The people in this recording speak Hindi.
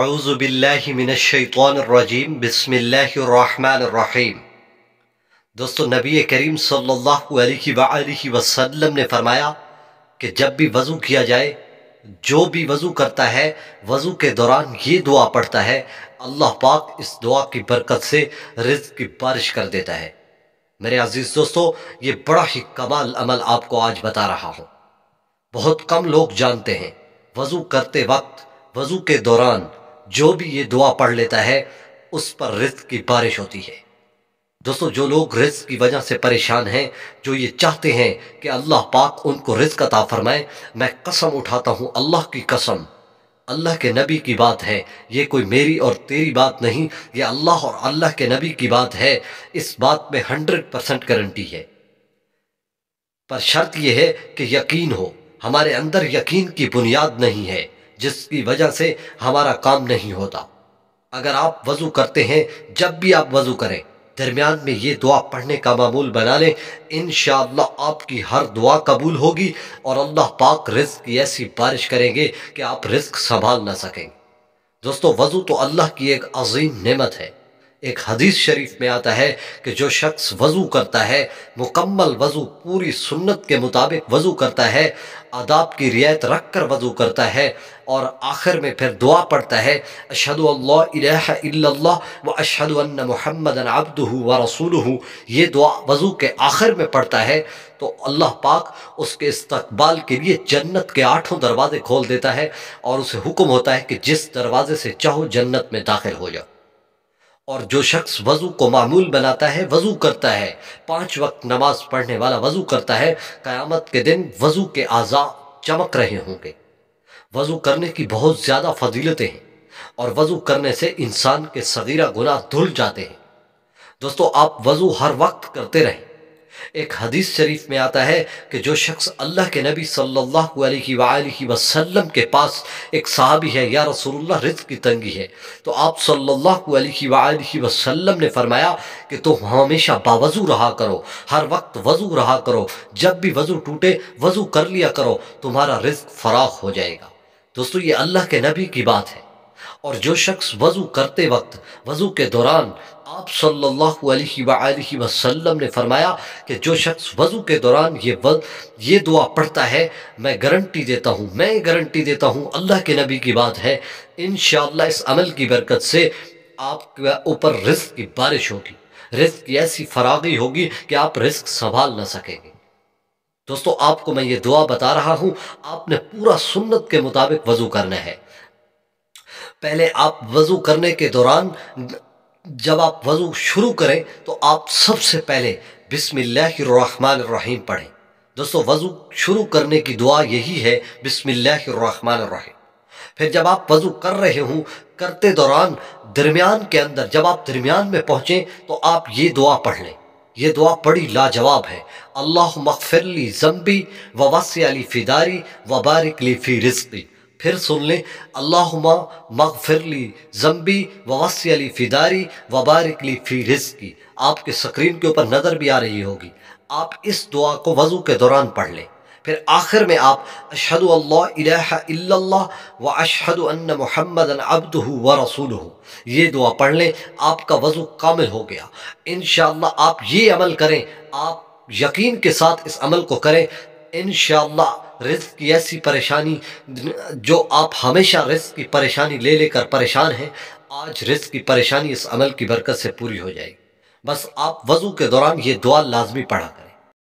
الرحمن बसमीम दोस्तों नबी करीम सल्लल्लाहु अलैहि वसल्लम ने फरमाया कि जब भी वज़ू किया जाए जो भी वज़ू करता है वज़ू के दौरान ये दुआ पढ़ता है अल्लाह पाक इस दुआ की बरकत से रिज की बारिश कर देता है मेरे अज़ीज़ दोस्तों ये बड़ा ही कमाल अमल आपको आज बता रहा हूँ बहुत कम लोग जानते हैं वज़ू करते वक्त वज़ू के दौरान जो भी ये दुआ पढ़ लेता है उस पर रिज की बारिश होती है दोस्तों जो लोग रिज की वजह से परेशान हैं जो ये चाहते हैं कि अल्लाह पाक उनको रिज का फरमाए मैं कसम उठाता हूँ अल्लाह की कसम अल्लाह के नबी की बात है ये कोई मेरी और तेरी बात नहीं ये अल्लाह और अल्लाह के नबी की बात है इस बात में हंड्रेड परसेंट गारंटी है पर शर्त यह है कि यकीन हो हमारे अंदर यकीन की बुनियाद नहीं है जिसकी वजह से हमारा काम नहीं होता अगर आप वजू करते हैं जब भी आप वजू करें दरमियान में ये दुआ पढ़ने का मामूल बना लें इन आपकी हर दुआ कबूल होगी और अल्लाह पाक रिस्क की ऐसी बारिश करेंगे कि आप रिस्क संभाल ना सकें दोस्तों वजू तो अल्लाह की एक अजीम नमत है एक हदीस शरीफ में आता है कि जो शख्स वज़ू करता है मुकम्मल वज़ू पूरी सुन्नत के मुताबिक वज़ू करता है आदाब की रियायत रख कर वज़ू करता है और आखिर में फिर दुआ पढ़ता है अशहदल्ला व अशहदन महमद अब्दू व रसूल ये दुआ वज़ू के आखिर में पढ़ता है तो अल्लाह पाक उसके इस्तबाल के लिए जन्नत के आठों दरवाज़े खोल देता है और उसे हुक्म होता है कि जिस दरवाज़े से चाहो जन्नत में दाखिल हो जाओ और जो शख्स वज़ू को मामूल बनाता है वज़ू करता है पांच वक्त नमाज पढ़ने वाला वज़ू करता है क़यामत के दिन वज़ू के आज़ा चमक रहे होंगे वज़ू करने की बहुत ज़्यादा फजीलतें हैं और वज़ू करने से इंसान के सगीरा गुनाह धुल जाते हैं दोस्तों आप वज़ू हर वक्त करते रहें एक हदीस शरीफ में आता है कि जो शख्स अल्लाह के नबी सल्लल्लाहु अलैहि वसल्लम के पास एक सहाबी है या रसूलुल्लाह रिज की तंगी है तो आप सल्लल्लाहु अलैहि वसल्लम ने फरमाया कि तुम तो हमेशा बावज़ू रहा करो हर वक्त वज़ू रहा करो जब भी वज़ू टूटे वज़ू कर लिया करो तुम्हारा रिज फराख हो जाएगा दोस्तों ये अल्लाह के नबी की बात है और जो शख्स वज़ू करते वक्त वज़ू के दौरान आप सल्लल्लाहु अलैहि वसल्लम ने फरमाया कि जो शख्स वज़ू के दौरान ये वज ये दुआ पढ़ता है मैं गारंटी देता हूँ मैं गारंटी देता हूँ अल्लाह के नबी की बात है इन इस अमल की बरकत से आपके ऊपर रिस्क की बारिश होगी रिस्क की ऐसी फरागी होगी कि आप रिस्क संभाल ना सकेंगे दोस्तों आपको मैं ये दुआ बता रहा हूँ आपने पूरा सुन्नत के मुताबिक वज़ू करना है पहले आप वज़ू करने के दौरान जब आप वज़ू शुरू करें तो आप सबसे पहले बिसमीम पढ़ें दोस्तों वज़ू शुरू करने की दुआ यही है बिसमीम फिर जब आप वज़ू कर रहे हों करते दौरान दरमियान के अंदर जब आप दरमियान में पहुँचें तो आप ये दुआ पढ़ लें ये दुआ बड़ी लाजवाब है अल्लाह मगफिरली जम्बी व वसी फ़िदारी व बारिकली फ़ी रिस्ती फिर सुन लें अल्लाहुमा मगफिरली जम्बी वसी अली फ़िदारी वबारिकली फ़ी रिस्की आपके स्क्रीन के ऊपर नज़र भी आ रही होगी आप इस दुआ को वज़ू के दौरान पढ़ लें फिर आखिर में आप अशहद अल्लाह व अशहद अन्न मोहम्मद अब्द व रसूल हूँ ये दुआ पढ़ लें आपका वज़ू कामिल हो गया इन आप ये अमल करें आप यकीन के साथ इस अमल को करें इन रिस्क की ऐसी परेशानी जो आप हमेशा रिस्क की परेशानी ले लेकर परेशान हैं आज रिस्क की परेशानी इस अमल की बरकत से पूरी हो जाएगी बस आप वज़ू के दौरान ये दुआ लाजमी पढ़ा करें